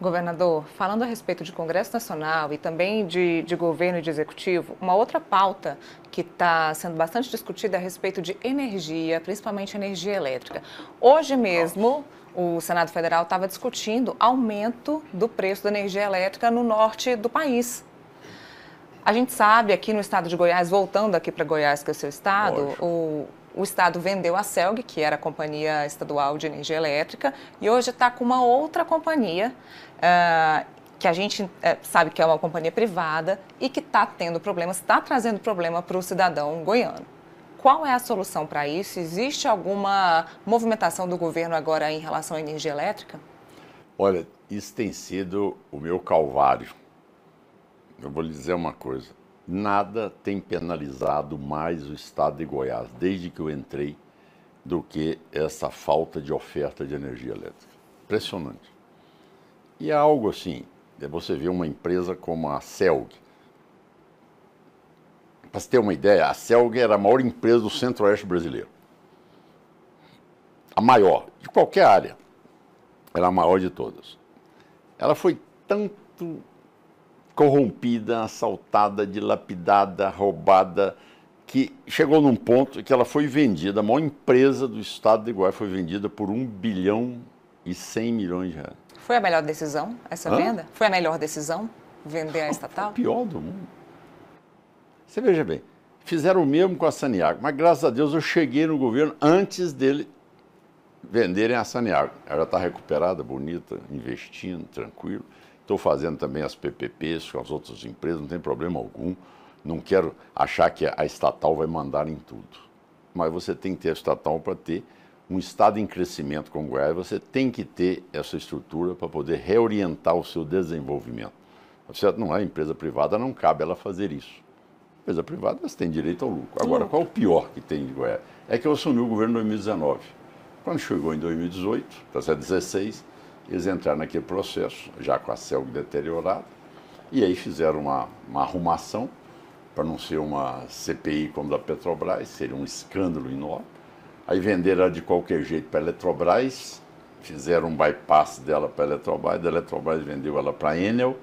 Governador, falando a respeito de Congresso Nacional e também de, de governo e de executivo, uma outra pauta que está sendo bastante discutida é a respeito de energia, principalmente energia elétrica. Hoje mesmo, o Senado Federal estava discutindo aumento do preço da energia elétrica no norte do país. A gente sabe aqui no estado de Goiás, voltando aqui para Goiás, que é o seu estado, Lógico. o o Estado vendeu a CELG, que era a Companhia Estadual de Energia Elétrica, e hoje está com uma outra companhia, uh, que a gente uh, sabe que é uma companhia privada e que está tendo problemas, está trazendo problema para o cidadão goiano. Qual é a solução para isso? Existe alguma movimentação do governo agora em relação à energia elétrica? Olha, isso tem sido o meu calvário. Eu vou lhe dizer uma coisa nada tem penalizado mais o estado de Goiás, desde que eu entrei, do que essa falta de oferta de energia elétrica. Impressionante. E é algo assim, é você vê uma empresa como a CELG. Para você ter uma ideia, a CELG era a maior empresa do centro-oeste brasileiro. A maior, de qualquer área. Era a maior de todas. Ela foi tanto corrompida, assaltada, dilapidada, roubada, que chegou num ponto que ela foi vendida, a maior empresa do estado de Goiás foi vendida por 1 bilhão e 100 milhões de reais. Foi a melhor decisão essa Hã? venda? Foi a melhor decisão vender a estatal? Foi a pior do mundo. Você veja bem, fizeram o mesmo com a Saniago, mas graças a Deus eu cheguei no governo antes dele venderem a Saneago. Ela está recuperada, bonita, investindo, tranquilo. Estou fazendo também as PPPs com as outras empresas, não tem problema algum. Não quero achar que a estatal vai mandar em tudo. Mas você tem que ter a estatal para ter um estado em crescimento como Goiás. É. Você tem que ter essa estrutura para poder reorientar o seu desenvolvimento. Tá certo? Não é empresa privada, não cabe ela fazer isso. Empresa privada, você tem direito ao lucro. Agora, qual é o pior que tem em é, Goiás? É que eu assumi o governo em 2019. Quando chegou em 2018, 2016, 16, eles entraram naquele processo, já com a selva deteriorada, e aí fizeram uma, uma arrumação, para não ser uma CPI como da Petrobras, seria um escândalo enorme. Aí venderam de qualquer jeito para a Eletrobras, fizeram um bypass dela para a Eletrobras, da Eletrobras vendeu ela para a Enel,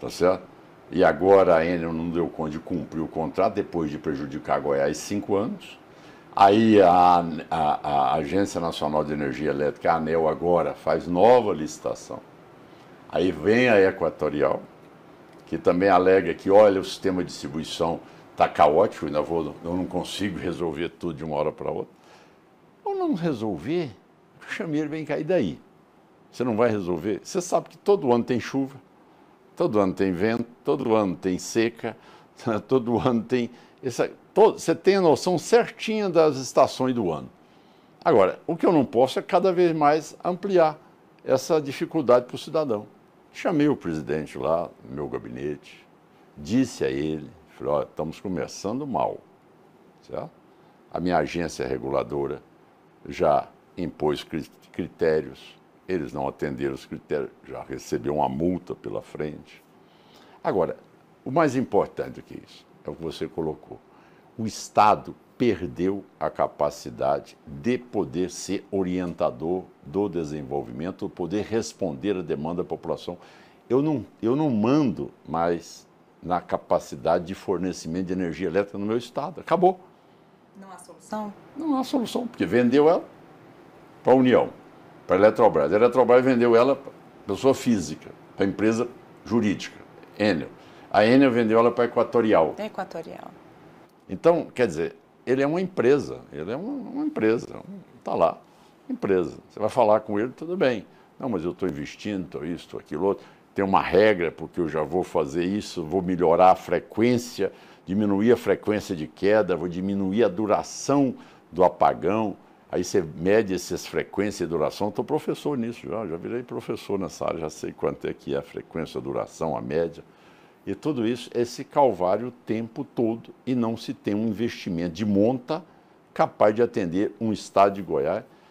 tá certo? E agora a Enel não deu conta de cumprir o contrato, depois de prejudicar Goiás cinco anos. Aí a, a, a Agência Nacional de Energia Elétrica, a ANEL, agora faz nova licitação. Aí vem a Equatorial, que também alega que, olha, o sistema de distribuição está caótico, não vou, eu não consigo resolver tudo de uma hora para outra. Ou não resolver, o chameiro vem cair daí. Você não vai resolver. Você sabe que todo ano tem chuva, todo ano tem vento, todo ano tem seca, Todo ano tem. Essa, todo, você tem a noção certinha das estações do ano. Agora, o que eu não posso é cada vez mais ampliar essa dificuldade para o cidadão. Chamei o presidente lá no meu gabinete, disse a ele, falei, olha, estamos começando mal. Certo? A minha agência reguladora já impôs critérios, eles não atenderam os critérios, já recebeu uma multa pela frente. Agora, o mais importante do que isso é o que você colocou. O Estado perdeu a capacidade de poder ser orientador do desenvolvimento, poder responder à demanda da população. Eu não, eu não mando mais na capacidade de fornecimento de energia elétrica no meu Estado. Acabou. Não há solução? Não há solução, porque vendeu ela para a União, para a Eletrobras. A Eletrobras vendeu ela para pessoa física, para empresa jurídica, Enel. A Enel vendeu ela para a Equatorial. É Equatorial. Então, quer dizer, ele é uma empresa, ele é uma, uma empresa, está lá, empresa. Você vai falar com ele, tudo bem. Não, mas eu estou investindo, estou isso, estou aquilo outro. Tem uma regra, porque eu já vou fazer isso, vou melhorar a frequência, diminuir a frequência de queda, vou diminuir a duração do apagão. Aí você mede essas frequências e duração. Estou professor nisso já, já virei professor nessa área, já sei quanto é que é a frequência, a duração, a média. E tudo isso, esse calvário o tempo todo e não se tem um investimento de monta capaz de atender um estado de Goiás